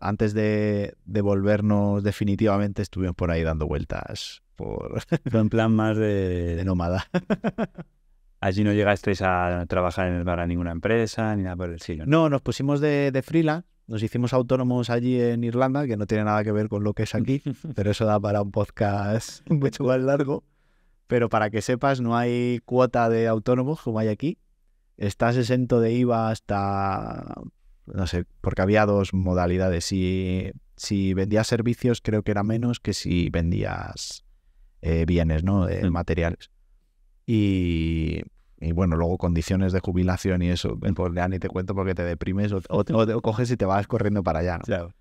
antes de, de, volvernos definitivamente, estuvimos por ahí dando vueltas. Por... en plan más de, nómada. Allí no llegasteis a trabajar en ninguna empresa ni nada por el siglo. ¿no? nos pusimos de, de freelance, nos hicimos autónomos allí en Irlanda, que no tiene nada que ver con lo que es aquí, pero eso da para un podcast mucho más largo. Pero para que sepas, no hay cuota de autónomos como hay aquí. Está exento de IVA hasta no sé, porque había dos modalidades. Si, si vendías servicios, creo que era menos que si vendías eh, bienes, ¿no? Eh, mm. Materiales. Y, bueno, luego condiciones de jubilación y eso, pues ya ni te cuento porque te deprimes o, te, coges y te vas corriendo para allá, ¿no? Claro.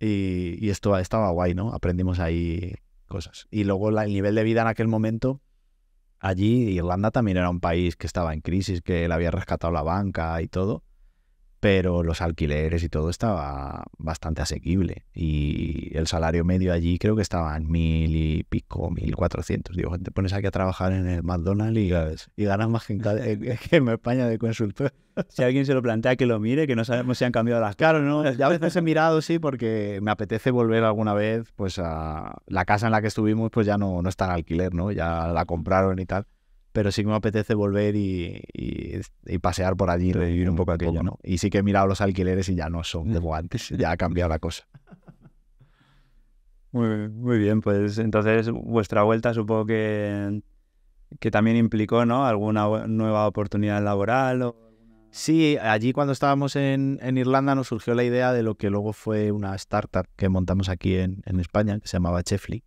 Y, esto estaba guay, ¿no? Aprendimos ahí cosas. Y luego el nivel de vida en aquel momento, allí Irlanda también era un país que estaba en crisis, que le había rescatado la banca y todo pero los alquileres y todo estaba bastante asequible. Y el salario medio allí creo que estaba en mil y pico, mil cuatrocientos. Digo, te pones aquí a trabajar en el McDonald's y, y ganas más que en, que España de consultor. Si alguien se lo plantea, que lo mire, que no sabemos si han cambiado las caras, ¿no? Ya a veces he mirado, sí, porque me apetece volver alguna vez, pues a la casa en la que estuvimos, pues ya no, no está en alquiler, ¿no? Ya la compraron y tal pero sí que me apetece volver y, pasear por allí, revivir un poco aquello, ¿no? Y sí que he mirado los alquileres y ya no son de antes, ya ha cambiado la cosa. Muy bien, pues entonces vuestra vuelta supongo que, que también implicó, ¿no? Alguna nueva oportunidad laboral Sí, allí cuando estábamos en, en, Irlanda nos surgió la idea de lo que luego fue una startup que montamos aquí en, España, que se llamaba Chefly,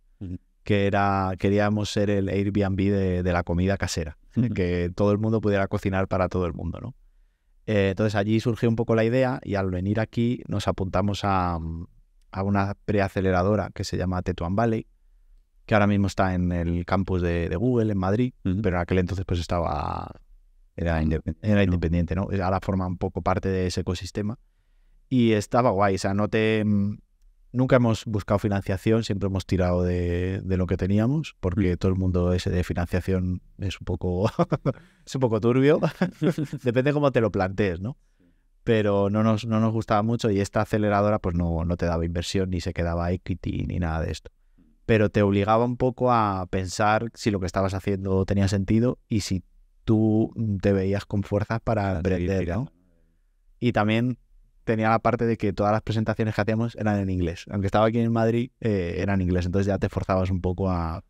que era, queríamos ser el Airbnb de, la comida casera, que todo el mundo pudiera cocinar para todo el mundo, ¿no? Eh, entonces allí surgió un poco la idea y al venir aquí nos apuntamos a, una preaceleradora que se llama Tetuan Valley, que ahora mismo está en el campus de, Google en Madrid, pero en aquel entonces pues estaba era ah, independiente, era ¿no? Ahora forma un poco parte de ese ecosistema y estaba guay, o sea, no te Nunca hemos buscado financiación, siempre hemos tirado de, lo que teníamos, porque mm. todo el mundo ese de financiación es un poco, es un poco turbio. Depende cómo te lo plantees, ¿no? Pero no nos, no nos gustaba mucho y esta aceleradora pues no, no te daba inversión, ni se quedaba equity, ni nada de esto. Pero te obligaba un poco a pensar si lo que estabas haciendo tenía sentido y si tú te veías con fuerzas para aprender. Y también tenía la parte de que todas las presentaciones que hacíamos eran en inglés. Aunque estaba aquí en Madrid, eh, eran en inglés. Entonces ya te forzabas un poco a,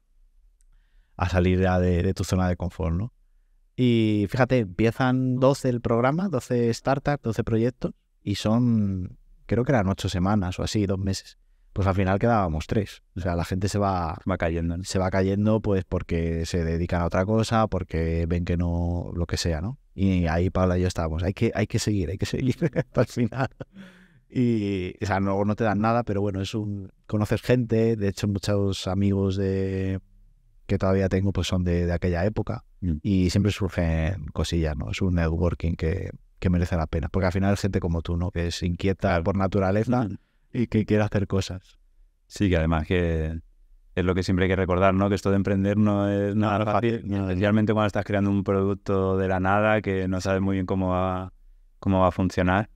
salir ya de, tu zona de confort, ¿no? Y fíjate, empiezan 12 el programa, 12 startups, 12 proyectos, y son, creo que eran 8 semanas o así, dos meses. Pues al final quedábamos tres. O sea, la gente se va, cayendo. Se va cayendo pues porque se dedican a otra cosa, porque ven que no, lo que sea, ¿no? Y ahí Paula y yo estábamos, hay que, hay que seguir, hay que seguir hasta el final. Y, o sea, no, no te dan nada, pero bueno, es un, conoces gente, de hecho muchos amigos de, que todavía tengo pues son de, de aquella época mm. y siempre surgen cosillas, ¿no? Es un networking que, que merece la pena, porque al final es gente como tú, ¿no? Que es inquieta por naturaleza mm. y que quiere hacer cosas. Sí, que además que es lo que siempre hay que recordar, ¿no? Que esto de emprender no es nada fácil, especialmente cuando estás creando un producto de la nada que no sabes muy bien cómo va, cómo va a funcionar.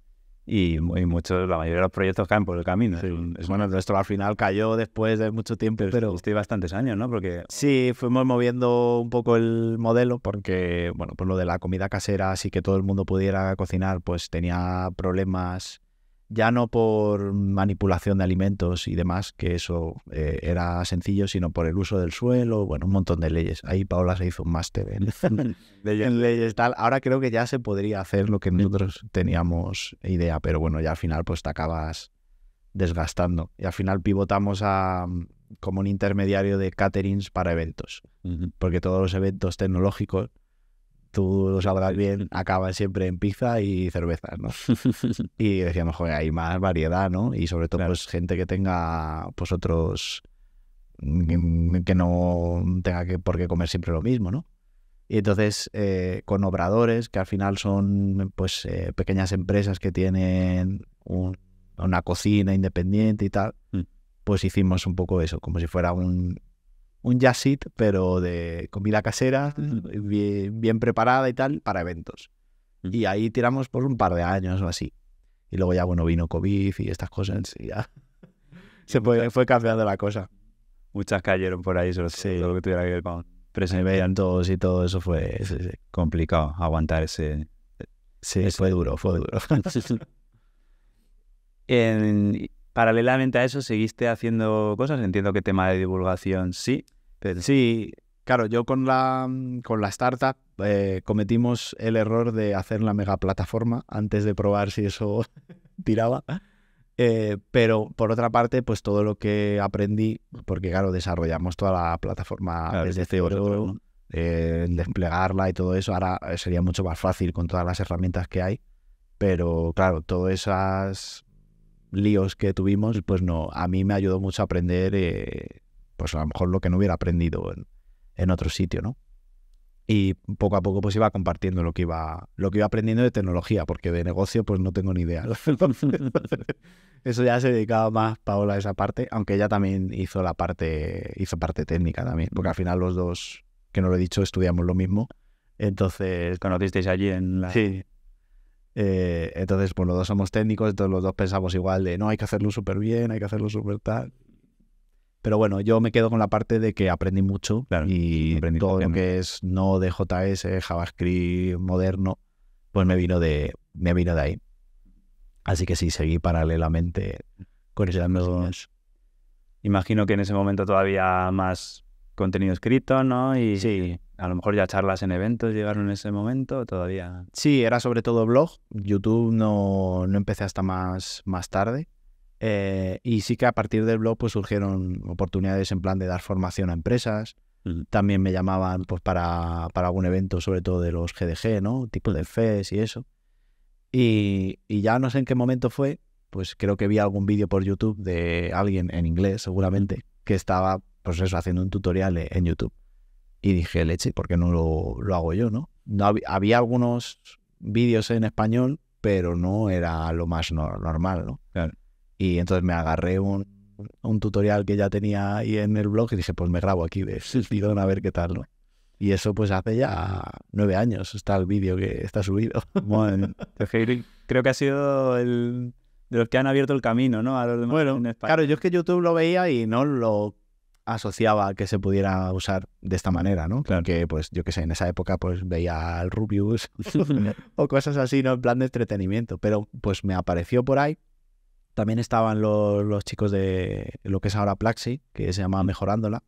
Y, muchos, la mayoría de los proyectos caen por el camino. bueno, esto al final cayó después de mucho tiempo, pero... Estoy bastantes años, ¿no? Porque... Sí, fuimos moviendo un poco el modelo porque, bueno, por lo de la comida casera, así que todo el mundo pudiera cocinar, pues tenía problemas ya no por manipulación de alimentos y demás, que eso eh, era sencillo, sino por el uso del suelo, bueno, un montón de leyes. Ahí Paola se hizo un máster en, leyes tal. Ahora creo que ya se podría hacer lo que nosotros teníamos idea, pero bueno, ya al final pues te acabas desgastando. Y al final pivotamos a mm, como un intermediario de caterings para eventos, porque todos los eventos tecnológicos lo sabrás bien, acabas siempre en pizza y cervezas, ¿no? y decíamos, joder, hay más variedad, ¿no? Y sobre todo, pues, gente que tenga, pues, otros... Mm, que, no tenga que, por qué comer siempre lo mismo, ¿no? Y entonces, eh, con obradores, que al final son, pues, eh, pequeñas empresas que tienen una cocina independiente y tal, mm. pues hicimos un poco eso, como si fuera un, un jazzit, pero de comida casera, bien, preparada y tal, para eventos. Y ahí tiramos por un par de años o así. Y luego ya, bueno, vino COVID y estas cosas, y ya se fue, fue cambiando la cosa. Muchas cayeron por ahí, solo sí. todo lo que tuviera que ver con se veían todos y todo eso fue complicado aguantar ese. Sí, eh, fue duro, fue duro. en, paralelamente a eso, ¿seguiste haciendo cosas? Entiendo que tema de divulgación sí. Sí, claro, yo con la, mm, con la startup eh, cometimos el error de hacer la mega plataforma antes de probar si eso tiraba. Eh, pero por otra parte, pues todo lo que aprendí, porque claro, desarrollamos toda la plataforma desde cero, eh, desplegarla y todo eso, ahora sería mucho más fácil con todas las herramientas que hay, pero claro, todos esos líos que tuvimos, pues no, a mí me ayudó mucho a aprender pues a lo mejor lo que no hubiera aprendido en, otro sitio, ¿no? Y poco a poco pues iba compartiendo lo que iba, lo que iba aprendiendo de tecnología, porque de negocio pues no tengo ni idea. Eso ya se dedicaba más Paola a esa parte, aunque ella también hizo la parte, hizo parte técnica también, porque al final los dos, que no lo he dicho, estudiamos lo mismo. Entonces. Conocisteis allí en la. Sí. Eh, entonces, pues los dos somos técnicos, entonces los dos pensamos igual de no, hay que hacerlo súper bien, hay que hacerlo súper tal. Pero bueno, yo me quedo con la parte de que aprendí mucho y aprendí todo lo que es no de JS, JavaScript moderno, pues me vino de, me vino de ahí. Así que sí, seguí paralelamente con corrigiendo. Imagino que en ese momento todavía más contenido escrito, ¿no? Y sí. a lo mejor ya charlas en eventos llegaron en ese momento todavía. Sí, era sobre todo blog. YouTube no, no empecé hasta más, más tarde. Eh, y sí que a partir del blog pues surgieron oportunidades en plan de dar formación a empresas. También me llamaban pues para, para algún evento, sobre todo de los GDG, ¿no? Tipo de FES y eso. Y, y ya no sé en qué momento fue, pues creo que vi algún vídeo por YouTube de alguien en inglés, seguramente, que estaba, pues eso, haciendo un tutorial e, en YouTube. Y dije, leche, ¿por qué no lo, lo hago yo, no? no había, algunos vídeos en español, pero no era lo más normal, ¿no? Y entonces me agarré un, un tutorial que ya tenía ahí en el blog y dije, pues me grabo aquí de Sidon a ver qué tal, ¿no? Y eso pues hace ya nueve años está el vídeo que está subido. Bueno, creo que ha sido el de los que han abierto el camino, ¿no? A los demás bueno, claro, yo es que YouTube lo veía y no lo asociaba a que se pudiera usar de esta manera, ¿no? Claro. Que pues yo qué sé, en esa época pues veía al Rubius o cosas así, ¿no? En plan de entretenimiento. Pero pues me apareció por ahí también estaban los, chicos de lo que es ahora Plaxi, que se llamaba mm. Mejorándola,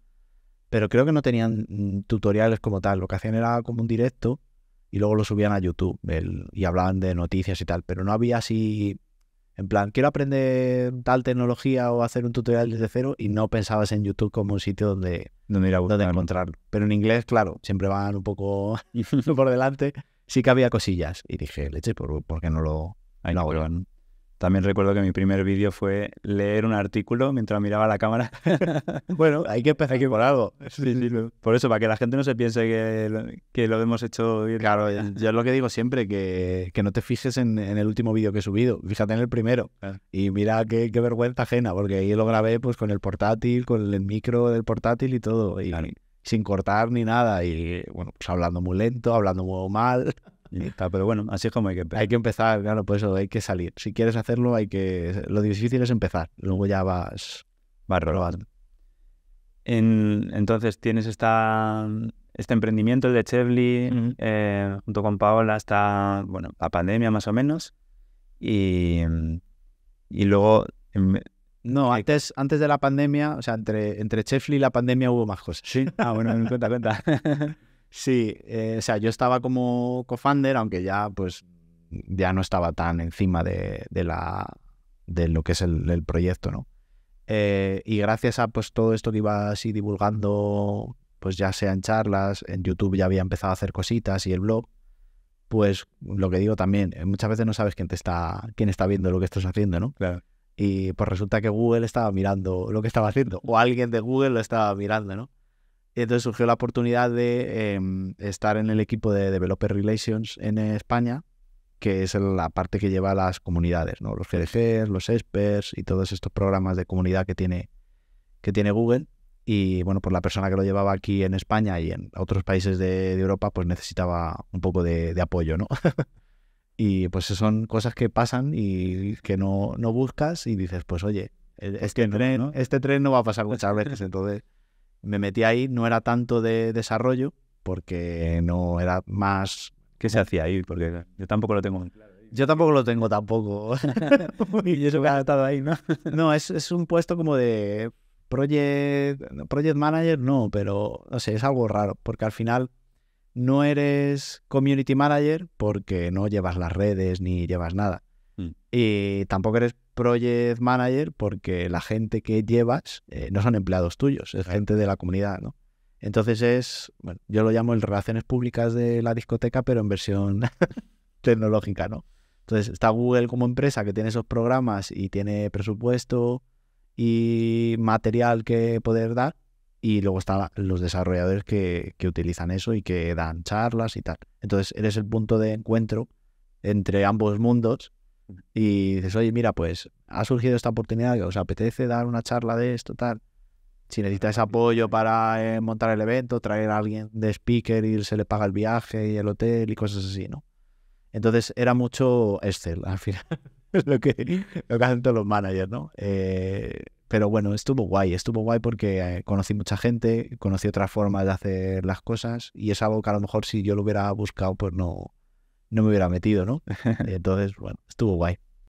pero creo que no tenían mm, tutoriales como tal. Lo que hacían era como un directo y luego lo subían a YouTube y hablaban de noticias y tal, pero no había así, en plan, quiero aprender tal tecnología o hacer un tutorial desde cero y no pensabas en YouTube como un sitio donde, donde, ir a buscar, encontrarlo. Pero en inglés, claro, siempre van un poco por delante. Sí que había cosillas y dije, leche, ¿por, por qué no lo, no lo también recuerdo que mi primer vídeo fue leer un artículo mientras miraba la cámara. bueno, hay que empezar aquí por algo. Por eso, para que la gente no se piense que lo, que lo hemos hecho Claro, yo es lo que digo siempre, que, que no te fijes en, en el último vídeo que he subido, fíjate en el primero. Y mira qué, qué, vergüenza ajena, porque ahí lo grabé pues con el portátil, con el micro del portátil y todo, y sin cortar ni nada, y bueno, pues hablando muy lento, hablando muy mal. Pero bueno, así es como hay que empezar. Hay que empezar, claro, por eso hay que salir. Si quieres hacerlo, hay que. Lo difícil es empezar. Luego ya vas, vas robando. entonces tienes esta, este emprendimiento, el de Chevli, eh, junto con Paola, hasta bueno, la pandemia más o menos. Y, y luego. Em, no, antes, antes de la pandemia, o sea, entre, entre Chefly y la pandemia hubo más cosas. Sí. Ah, bueno, cuenta, cuenta. Sí, eh, o sea, yo estaba como co aunque ya pues ya no estaba tan encima de, de la, de lo que es el, proyecto, ¿no? Eh, y gracias a pues todo esto que iba así divulgando, pues ya sea en charlas, en YouTube ya había empezado a hacer cositas y el blog, pues lo que digo también, eh, muchas veces no sabes quién te está, quién está viendo lo que estás haciendo, ¿no? Claro. Y pues resulta que Google estaba mirando lo que estaba haciendo, o alguien de Google lo estaba mirando, ¿no? entonces surgió la oportunidad de em, estar en el equipo de Developer Relations en España, que es la parte que lleva las comunidades, ¿no? los GDGs, los experts y todos estos programas de comunidad que tiene, que tiene Google. Y bueno, pues la persona que lo llevaba aquí en España y en otros países de, Europa, pues necesitaba un poco de, apoyo, ¿no? y pues son cosas que pasan y que no, no buscas y dices, pues oye, e, este, tren, este tren no va a pasar muchas veces, entonces me metí ahí, no era tanto de desarrollo, porque no era más... ¿Qué se hacía ahí? Porque yo tampoco lo tengo. Yo tampoco lo tengo tampoco. y eso que estado ahí, ¿no? no, es, un puesto como de project, project manager, no, pero es algo raro, porque al final no eres community manager porque no llevas las redes ni llevas nada. Mm. Y tampoco eres project manager porque la gente que llevas eh, no son empleados tuyos, es gente de la comunidad, ¿no? Entonces es, bueno, yo lo llamo el relaciones públicas de la discoteca, pero en versión tecnológica, ¿no? Entonces está Google como empresa que tiene esos programas y tiene presupuesto y material que poder dar, y luego están los desarrolladores que, que utilizan eso y que dan charlas y tal. Entonces eres el punto de encuentro entre ambos mundos y dices, oye, mira, pues ha surgido esta oportunidad, que os apetece dar una charla de esto, tal. Si necesitas apoyo para eh, montar el evento, traer a alguien de speaker y se le paga el viaje y el hotel y cosas así, ¿no? Entonces era mucho Excel, al final. es lo que, lo hacen todos los managers, ¿no? Eh, pero bueno, estuvo guay, estuvo guay porque eh, conocí mucha gente, conocí otras formas de hacer las cosas y es algo que a lo mejor si yo lo hubiera buscado, pues no, no me hubiera metido, ¿no? Entonces, bueno, estuvo guay.